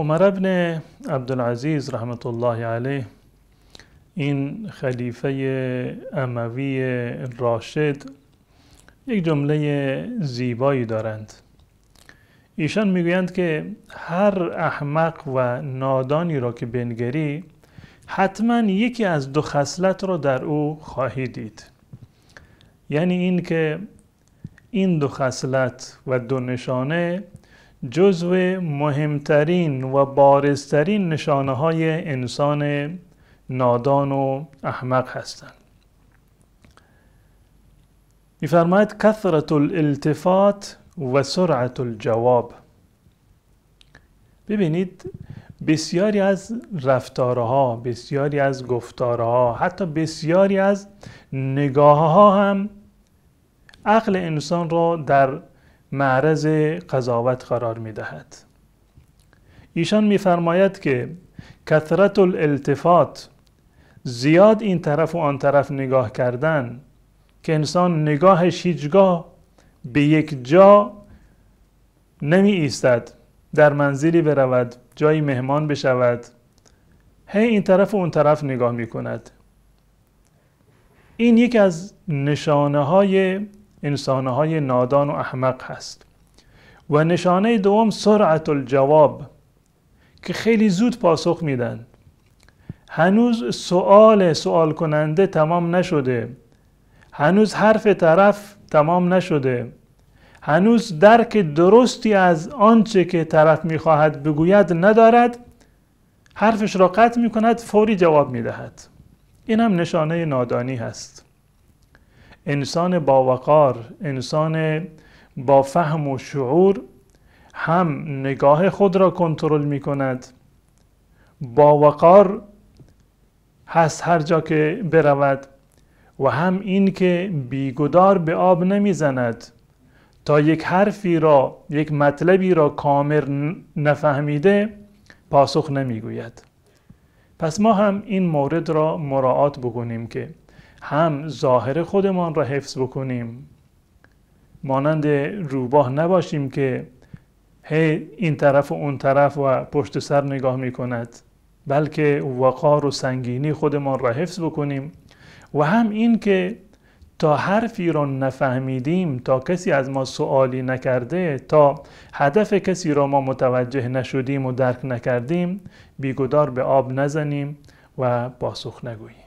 عمر ابن عبدالعزیز رحمت الله علیه این خلیفه اموی راشد یک جمله زیبایی دارند ایشان میگویند که هر احمق و نادانی را که بنگری حتما یکی از دو خصلت را در او خواهی دید یعنی این که این دو خصلت و دو نشانه جزو مهمترین و بارزترین نشانه های انسان نادان و احمق هستند میفرماید کثرت الالتفات و سرعت الجواب ببینید بسیاری از رفتارها بسیاری از گفتارها حتی بسیاری از نگاهها هم عقل انسان را در معرض قضاوت قرار می دهد. ایشان میفرماید که کثرت الالتفات زیاد این طرف و آن طرف نگاه کردن که انسان نگاهش هیچگاه به یک جا نمی ایستد در منزلی برود جایی مهمان بشود هی این طرف و اون طرف نگاه می کند این یکی از نشانه های انسانهای نادان و احمق هست و نشانه دوم سرعت الجواب که خیلی زود پاسخ میدن هنوز سوال سوال کننده تمام نشده هنوز حرف طرف تمام نشده هنوز درک درستی از آنچه که طرف میخواهد بگوید ندارد حرفش را قطع میکند فوری جواب میدهد این هم نشانه نادانی هست انسان باوقار انسان با فهم و شعور هم نگاه خود را کنترل می کند وقار هست هر جا که برود و هم این که بیگدار به آب نمیزند تا یک حرفی را یک مطلبی را کامر نفهمیده پاسخ نمیگوید پس ما هم این مورد را مراعات بکنیم که هم ظاهر خودمان را حفظ بکنیم مانند روباه نباشیم که هی این طرف و اون طرف و پشت سر نگاه می کند بلکه وقار و سنگینی خودمان را حفظ بکنیم و هم این که تا حرفی را نفهمیدیم تا کسی از ما سوالی نکرده تا هدف کسی را ما متوجه نشدیم و درک نکردیم بیگدار به آب نزنیم و پاسخ نگوییم